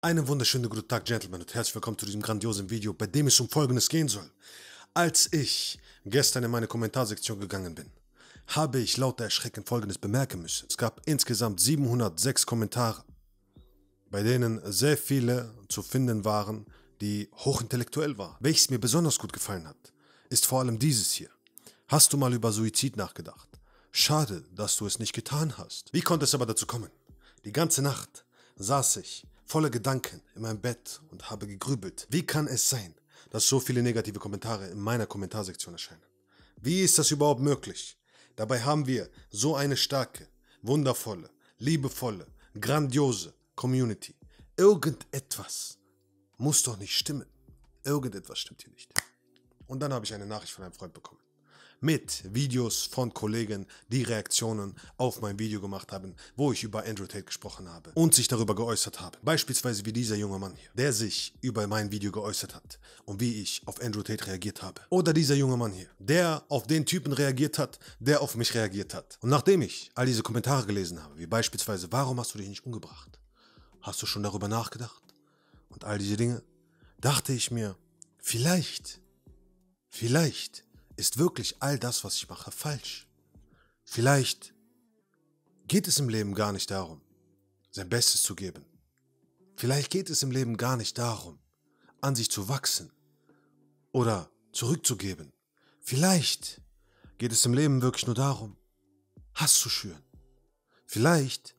Einen wunderschönen guten Tag, Gentlemen, und herzlich willkommen zu diesem grandiosen Video, bei dem es um Folgendes gehen soll. Als ich gestern in meine Kommentarsektion gegangen bin, habe ich lauter Erschrecken Folgendes bemerken müssen. Es gab insgesamt 706 Kommentare, bei denen sehr viele zu finden waren, die hochintellektuell waren. Welches mir besonders gut gefallen hat, ist vor allem dieses hier. Hast du mal über Suizid nachgedacht? Schade, dass du es nicht getan hast. Wie konnte es aber dazu kommen? Die ganze Nacht saß ich voller Gedanken in meinem Bett und habe gegrübelt. Wie kann es sein, dass so viele negative Kommentare in meiner Kommentarsektion erscheinen? Wie ist das überhaupt möglich? Dabei haben wir so eine starke, wundervolle, liebevolle, grandiose Community. Irgendetwas muss doch nicht stimmen. Irgendetwas stimmt hier nicht. Und dann habe ich eine Nachricht von einem Freund bekommen mit Videos von Kollegen, die Reaktionen auf mein Video gemacht haben, wo ich über Andrew Tate gesprochen habe und sich darüber geäußert habe. Beispielsweise wie dieser junge Mann hier, der sich über mein Video geäußert hat und wie ich auf Andrew Tate reagiert habe. Oder dieser junge Mann hier, der auf den Typen reagiert hat, der auf mich reagiert hat. Und nachdem ich all diese Kommentare gelesen habe, wie beispielsweise, warum hast du dich nicht umgebracht? Hast du schon darüber nachgedacht? Und all diese Dinge, dachte ich mir, vielleicht, vielleicht ist wirklich all das, was ich mache, falsch? Vielleicht geht es im Leben gar nicht darum, sein Bestes zu geben. Vielleicht geht es im Leben gar nicht darum, an sich zu wachsen oder zurückzugeben. Vielleicht geht es im Leben wirklich nur darum, Hass zu schüren. Vielleicht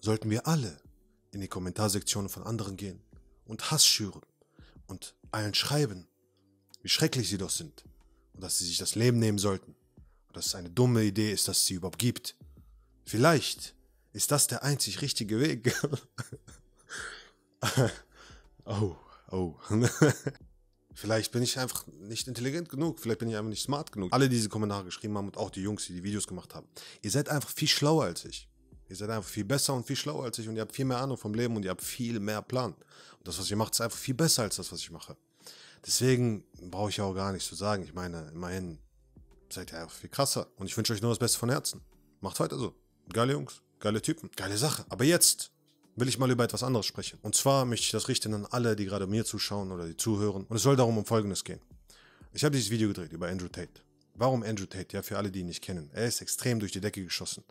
sollten wir alle in die Kommentarsektionen von anderen gehen und Hass schüren und allen schreiben, wie schrecklich sie doch sind, und dass sie sich das Leben nehmen sollten und dass es eine dumme Idee ist, dass es sie überhaupt gibt. Vielleicht ist das der einzig richtige Weg. oh, oh. Vielleicht bin ich einfach nicht intelligent genug, vielleicht bin ich einfach nicht smart genug. Alle, die diese Kommentare geschrieben haben und auch die Jungs, die die Videos gemacht haben. Ihr seid einfach viel schlauer als ich. Ihr seid einfach viel besser und viel schlauer als ich und ihr habt viel mehr Ahnung vom Leben und ihr habt viel mehr Plan. Und das, was ihr macht, ist einfach viel besser als das, was ich mache. Deswegen brauche ich auch gar nichts zu sagen. Ich meine, immerhin seid ihr einfach viel krasser. Und ich wünsche euch nur das Beste von Herzen. Macht weiter so. Geile Jungs, geile Typen, geile Sache. Aber jetzt will ich mal über etwas anderes sprechen. Und zwar möchte ich das richten an alle, die gerade mir zuschauen oder die zuhören. Und es soll darum um Folgendes gehen. Ich habe dieses Video gedreht über Andrew Tate. Warum Andrew Tate? Ja, für alle, die ihn nicht kennen. Er ist extrem durch die Decke geschossen.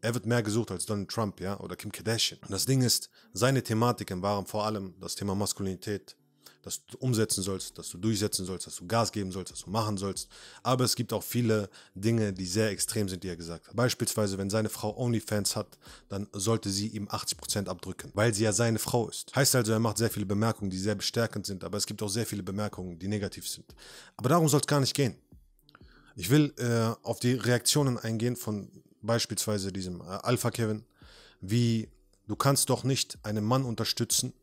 Er wird mehr gesucht als Donald Trump, ja, oder Kim Kardashian. Und das Ding ist, seine Thematiken waren vor allem das Thema Maskulinität, dass du umsetzen sollst, dass du durchsetzen sollst, dass du Gas geben sollst, dass du machen sollst. Aber es gibt auch viele Dinge, die sehr extrem sind, die er gesagt hat. Beispielsweise, wenn seine Frau OnlyFans hat, dann sollte sie ihm 80% abdrücken, weil sie ja seine Frau ist. Heißt also, er macht sehr viele Bemerkungen, die sehr bestärkend sind, aber es gibt auch sehr viele Bemerkungen, die negativ sind. Aber darum soll es gar nicht gehen. Ich will äh, auf die Reaktionen eingehen von beispielsweise diesem äh, Alpha Kevin, wie du kannst doch nicht einen Mann unterstützen,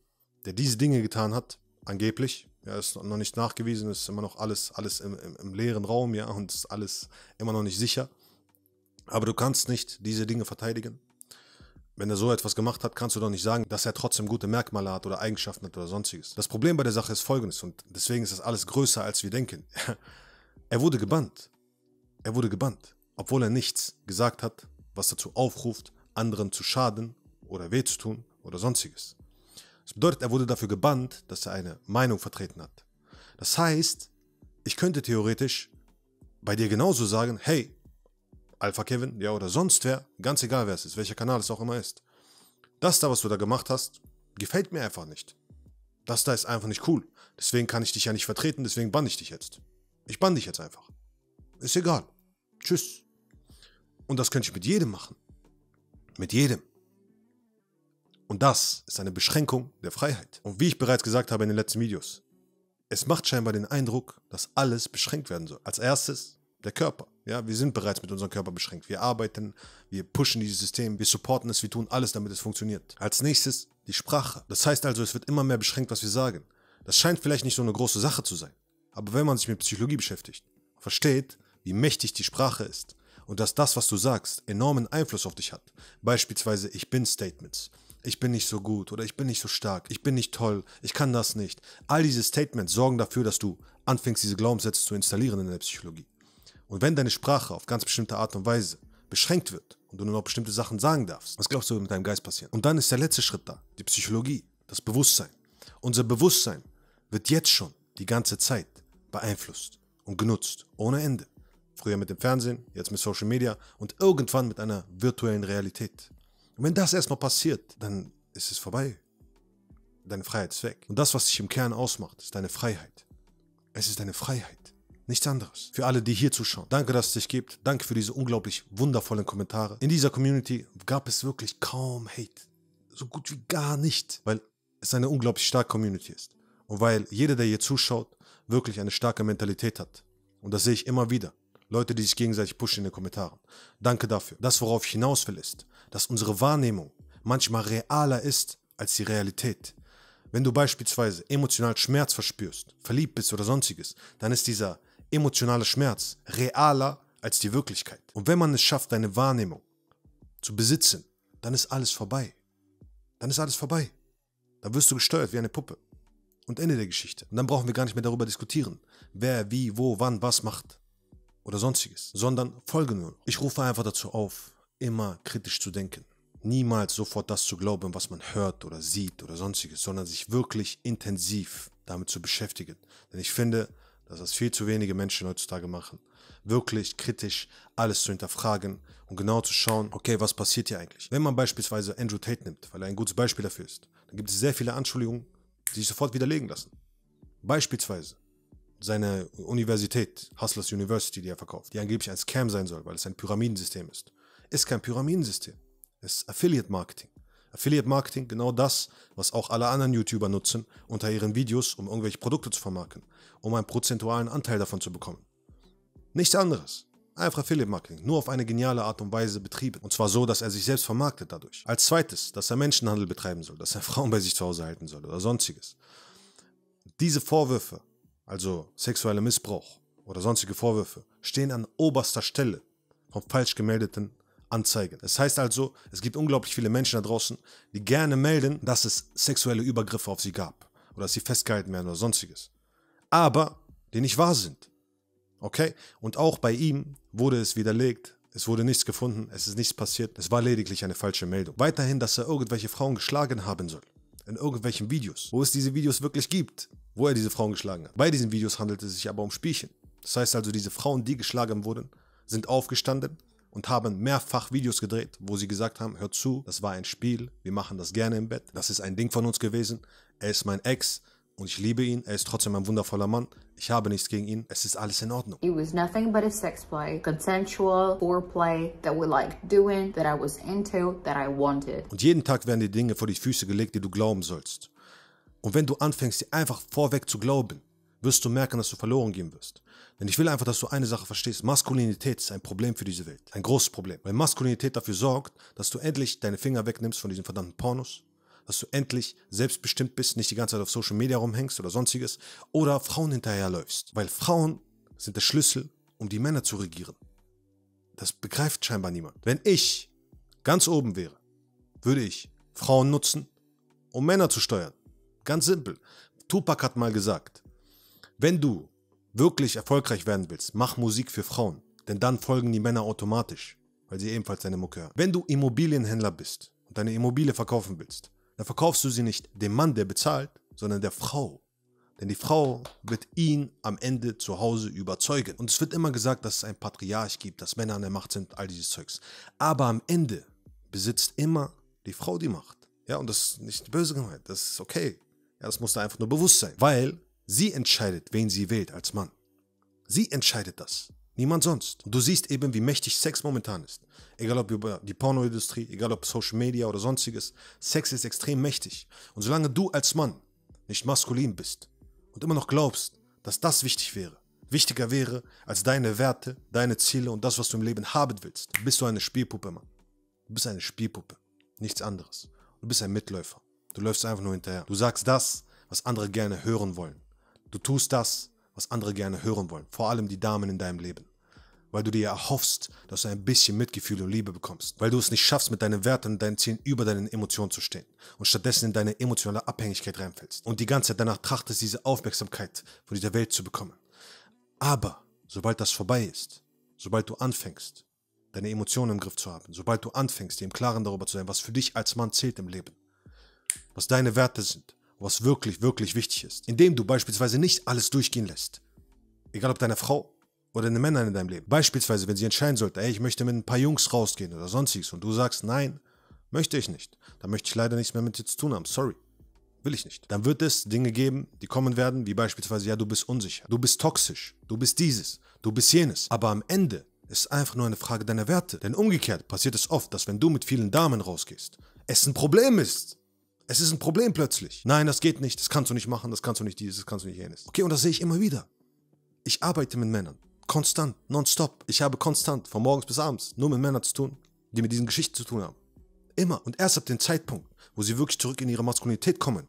der diese Dinge getan hat, angeblich. Ja, ist noch nicht nachgewiesen, ist immer noch alles, alles im, im, im leeren Raum, ja, und ist alles immer noch nicht sicher. Aber du kannst nicht diese Dinge verteidigen. Wenn er so etwas gemacht hat, kannst du doch nicht sagen, dass er trotzdem gute Merkmale hat oder Eigenschaften hat oder sonstiges. Das Problem bei der Sache ist folgendes und deswegen ist das alles größer, als wir denken. er wurde gebannt. Er wurde gebannt, obwohl er nichts gesagt hat, was dazu aufruft, anderen zu schaden oder weh zu tun oder sonstiges. Das bedeutet, er wurde dafür gebannt, dass er eine Meinung vertreten hat. Das heißt, ich könnte theoretisch bei dir genauso sagen, hey, Alpha Kevin, ja oder sonst wer, ganz egal wer es ist, welcher Kanal es auch immer ist. Das da, was du da gemacht hast, gefällt mir einfach nicht. Das da ist einfach nicht cool. Deswegen kann ich dich ja nicht vertreten, deswegen bann ich dich jetzt. Ich bann dich jetzt einfach. Ist egal. Tschüss. Und das könnte ich mit jedem machen. Mit jedem. Und das ist eine Beschränkung der Freiheit. Und wie ich bereits gesagt habe in den letzten Videos, es macht scheinbar den Eindruck, dass alles beschränkt werden soll. Als erstes der Körper. Ja, wir sind bereits mit unserem Körper beschränkt. Wir arbeiten, wir pushen dieses System, wir supporten es, wir tun alles, damit es funktioniert. Als nächstes die Sprache. Das heißt also, es wird immer mehr beschränkt, was wir sagen. Das scheint vielleicht nicht so eine große Sache zu sein. Aber wenn man sich mit Psychologie beschäftigt, versteht, wie mächtig die Sprache ist und dass das, was du sagst, enormen Einfluss auf dich hat. Beispielsweise Ich bin Statements ich bin nicht so gut oder ich bin nicht so stark, ich bin nicht toll, ich kann das nicht. All diese Statements sorgen dafür, dass du anfängst, diese Glaubenssätze zu installieren in der Psychologie. Und wenn deine Sprache auf ganz bestimmte Art und Weise beschränkt wird und du nur noch bestimmte Sachen sagen darfst, was glaubst du, wird mit deinem Geist passieren? Und dann ist der letzte Schritt da, die Psychologie, das Bewusstsein. Unser Bewusstsein wird jetzt schon die ganze Zeit beeinflusst und genutzt, ohne Ende. Früher mit dem Fernsehen, jetzt mit Social Media und irgendwann mit einer virtuellen Realität. Und wenn das erstmal passiert, dann ist es vorbei. Deine Freiheit ist weg. Und das, was dich im Kern ausmacht, ist deine Freiheit. Es ist deine Freiheit. Nichts anderes. Für alle, die hier zuschauen, danke, dass es dich gibt. Danke für diese unglaublich wundervollen Kommentare. In dieser Community gab es wirklich kaum Hate. So gut wie gar nicht, weil es eine unglaublich starke Community ist. Und weil jeder, der hier zuschaut, wirklich eine starke Mentalität hat. Und das sehe ich immer wieder. Leute, die sich gegenseitig pushen in den Kommentaren. Danke dafür. Das, worauf ich hinaus will, ist, dass unsere Wahrnehmung manchmal realer ist als die Realität. Wenn du beispielsweise emotional Schmerz verspürst, verliebt bist oder sonstiges, dann ist dieser emotionale Schmerz realer als die Wirklichkeit. Und wenn man es schafft, deine Wahrnehmung zu besitzen, dann ist alles vorbei. Dann ist alles vorbei. Dann wirst du gesteuert wie eine Puppe. Und Ende der Geschichte. Und dann brauchen wir gar nicht mehr darüber diskutieren, wer, wie, wo, wann, was macht oder sonstiges, sondern folgen nur. Ich rufe einfach dazu auf, immer kritisch zu denken. Niemals sofort das zu glauben, was man hört oder sieht oder sonstiges, sondern sich wirklich intensiv damit zu beschäftigen. Denn ich finde, dass das viel zu wenige Menschen heutzutage machen. Wirklich kritisch alles zu hinterfragen und genau zu schauen, okay, was passiert hier eigentlich? Wenn man beispielsweise Andrew Tate nimmt, weil er ein gutes Beispiel dafür ist, dann gibt es sehr viele Anschuldigungen, die sich sofort widerlegen lassen. Beispielsweise seine Universität, Hustlers University, die er verkauft, die angeblich ein Scam sein soll, weil es ein Pyramidensystem ist, ist kein Pyramidensystem. Es ist Affiliate Marketing. Affiliate Marketing, genau das, was auch alle anderen YouTuber nutzen unter ihren Videos, um irgendwelche Produkte zu vermarkten, um einen prozentualen Anteil davon zu bekommen. Nichts anderes. Einfach Affiliate Marketing, nur auf eine geniale Art und Weise betrieben. Und zwar so, dass er sich selbst vermarktet dadurch. Als zweites, dass er Menschenhandel betreiben soll, dass er Frauen bei sich zu Hause halten soll oder sonstiges. Diese Vorwürfe also sexueller Missbrauch oder sonstige Vorwürfe, stehen an oberster Stelle von falsch gemeldeten Anzeigen. Das heißt also, es gibt unglaublich viele Menschen da draußen, die gerne melden, dass es sexuelle Übergriffe auf sie gab oder dass sie festgehalten werden oder sonstiges. Aber die nicht wahr sind. Okay? Und auch bei ihm wurde es widerlegt. Es wurde nichts gefunden, es ist nichts passiert, es war lediglich eine falsche Meldung. Weiterhin, dass er irgendwelche Frauen geschlagen haben soll. In irgendwelchen Videos, wo es diese Videos wirklich gibt wo er diese Frauen geschlagen hat. Bei diesen Videos handelt es sich aber um Spielchen. Das heißt also, diese Frauen, die geschlagen wurden, sind aufgestanden und haben mehrfach Videos gedreht, wo sie gesagt haben, hört zu, das war ein Spiel, wir machen das gerne im Bett, das ist ein Ding von uns gewesen, er ist mein Ex und ich liebe ihn, er ist trotzdem ein wundervoller Mann, ich habe nichts gegen ihn, es ist alles in Ordnung. It was nothing but a sex play, consensual foreplay that we liked doing, that I was into, that I wanted. Und jeden Tag werden die Dinge vor die Füße gelegt, die du glauben sollst. Und wenn du anfängst, dir einfach vorweg zu glauben, wirst du merken, dass du verloren gehen wirst. Denn ich will einfach, dass du eine Sache verstehst. Maskulinität ist ein Problem für diese Welt. Ein großes Problem. Weil Maskulinität dafür sorgt, dass du endlich deine Finger wegnimmst von diesen verdammten Pornos. Dass du endlich selbstbestimmt bist, nicht die ganze Zeit auf Social Media rumhängst oder sonstiges. Oder Frauen hinterherläufst. Weil Frauen sind der Schlüssel, um die Männer zu regieren. Das begreift scheinbar niemand. Wenn ich ganz oben wäre, würde ich Frauen nutzen, um Männer zu steuern. Ganz simpel. Tupac hat mal gesagt, wenn du wirklich erfolgreich werden willst, mach Musik für Frauen, denn dann folgen die Männer automatisch, weil sie ebenfalls deine Mucke hören. Wenn du Immobilienhändler bist und deine Immobilie verkaufen willst, dann verkaufst du sie nicht dem Mann, der bezahlt, sondern der Frau. Denn die Frau wird ihn am Ende zu Hause überzeugen. Und es wird immer gesagt, dass es ein Patriarch gibt, dass Männer an der Macht sind, all dieses Zeugs. Aber am Ende besitzt immer die Frau die Macht. Ja, und das ist nicht böse gemeint, das ist okay. Ja, das muss da einfach nur bewusst sein, weil sie entscheidet, wen sie wählt als Mann. Sie entscheidet das. Niemand sonst. Und du siehst eben, wie mächtig Sex momentan ist. Egal ob über die Pornoindustrie, egal ob Social Media oder sonstiges. Sex ist extrem mächtig. Und solange du als Mann nicht maskulin bist und immer noch glaubst, dass das wichtig wäre, wichtiger wäre als deine Werte, deine Ziele und das, was du im Leben haben willst, bist du eine Spielpuppe, Mann. Du bist eine Spielpuppe. Nichts anderes. Du bist ein Mitläufer. Du läufst einfach nur hinterher. Du sagst das, was andere gerne hören wollen. Du tust das, was andere gerne hören wollen. Vor allem die Damen in deinem Leben. Weil du dir erhoffst, dass du ein bisschen Mitgefühl und Liebe bekommst. Weil du es nicht schaffst, mit deinen Werten und deinen Zielen über deinen Emotionen zu stehen. Und stattdessen in deine emotionale Abhängigkeit reinfällst. Und die ganze Zeit danach trachtest, diese Aufmerksamkeit von dieser Welt zu bekommen. Aber sobald das vorbei ist, sobald du anfängst, deine Emotionen im Griff zu haben, sobald du anfängst, dir im Klaren darüber zu sein, was für dich als Mann zählt im Leben, was deine Werte sind, was wirklich, wirklich wichtig ist, indem du beispielsweise nicht alles durchgehen lässt. Egal ob deine Frau oder deine Männer in deinem Leben. Beispielsweise, wenn sie entscheiden sollte, ey, ich möchte mit ein paar Jungs rausgehen oder sonstiges und du sagst, nein, möchte ich nicht. Dann möchte ich leider nichts mehr mit dir zu tun haben, sorry. Will ich nicht. Dann wird es Dinge geben, die kommen werden, wie beispielsweise, ja, du bist unsicher, du bist toxisch, du bist dieses, du bist jenes. Aber am Ende ist es einfach nur eine Frage deiner Werte. Denn umgekehrt passiert es oft, dass wenn du mit vielen Damen rausgehst, es ein Problem ist. Es ist ein Problem plötzlich. Nein, das geht nicht, das kannst du nicht machen, das kannst du nicht dieses, das kannst du nicht jenes. Okay, und das sehe ich immer wieder. Ich arbeite mit Männern. Konstant, nonstop. Ich habe konstant, von morgens bis abends, nur mit Männern zu tun, die mit diesen Geschichten zu tun haben. Immer und erst ab dem Zeitpunkt, wo sie wirklich zurück in ihre Maskulinität kommen,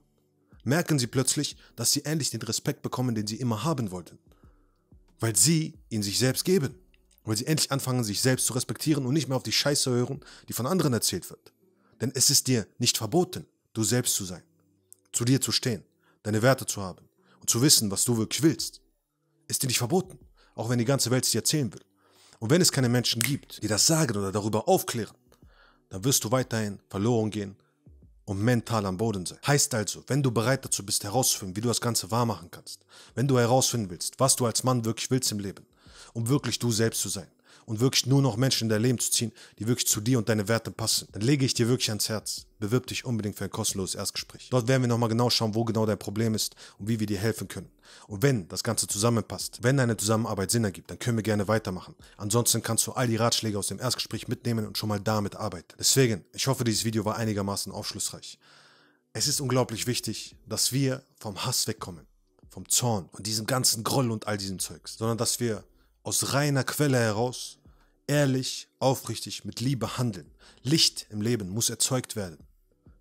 merken sie plötzlich, dass sie endlich den Respekt bekommen, den sie immer haben wollten. Weil sie ihn sich selbst geben. Weil sie endlich anfangen, sich selbst zu respektieren und nicht mehr auf die Scheiße hören, die von anderen erzählt wird. Denn es ist dir nicht verboten du selbst zu sein, zu dir zu stehen, deine Werte zu haben und zu wissen, was du wirklich willst, ist dir nicht verboten, auch wenn die ganze Welt es dir erzählen will. Und wenn es keine Menschen gibt, die das sagen oder darüber aufklären, dann wirst du weiterhin verloren gehen und mental am Boden sein. Heißt also, wenn du bereit dazu bist, herauszufinden, wie du das Ganze wahr machen kannst, wenn du herausfinden willst, was du als Mann wirklich willst im Leben, um wirklich du selbst zu sein, und wirklich nur noch Menschen in dein Leben zu ziehen, die wirklich zu dir und deine Werte passen, dann lege ich dir wirklich ans Herz. Bewirb dich unbedingt für ein kostenloses Erstgespräch. Dort werden wir nochmal genau schauen, wo genau dein Problem ist und wie wir dir helfen können. Und wenn das Ganze zusammenpasst, wenn deine Zusammenarbeit Sinn ergibt, dann können wir gerne weitermachen. Ansonsten kannst du all die Ratschläge aus dem Erstgespräch mitnehmen und schon mal damit arbeiten. Deswegen, ich hoffe, dieses Video war einigermaßen aufschlussreich. Es ist unglaublich wichtig, dass wir vom Hass wegkommen, vom Zorn und diesem ganzen Groll und all diesem Zeugs, sondern dass wir aus reiner Quelle heraus ehrlich, aufrichtig, mit Liebe handeln. Licht im Leben muss erzeugt werden.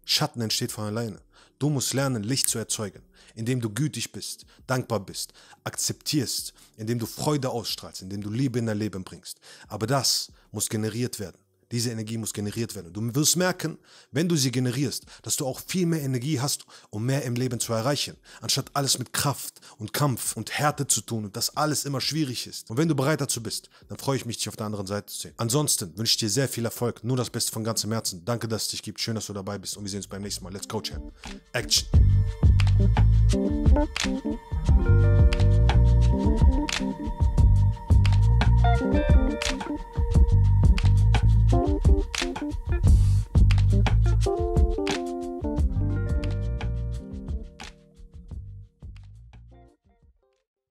Schatten entsteht von alleine. Du musst lernen, Licht zu erzeugen, indem du gütig bist, dankbar bist, akzeptierst, indem du Freude ausstrahlst, indem du Liebe in dein Leben bringst. Aber das muss generiert werden. Diese Energie muss generiert werden. Du wirst merken, wenn du sie generierst, dass du auch viel mehr Energie hast, um mehr im Leben zu erreichen, anstatt alles mit Kraft und Kampf und Härte zu tun und dass alles immer schwierig ist. Und wenn du bereit dazu bist, dann freue ich mich, dich auf der anderen Seite zu sehen. Ansonsten wünsche ich dir sehr viel Erfolg, nur das Beste von ganzem Herzen. Danke, dass es dich gibt. Schön, dass du dabei bist und wir sehen uns beim nächsten Mal. Let's go, Champ. Action. Thank you. Thank you.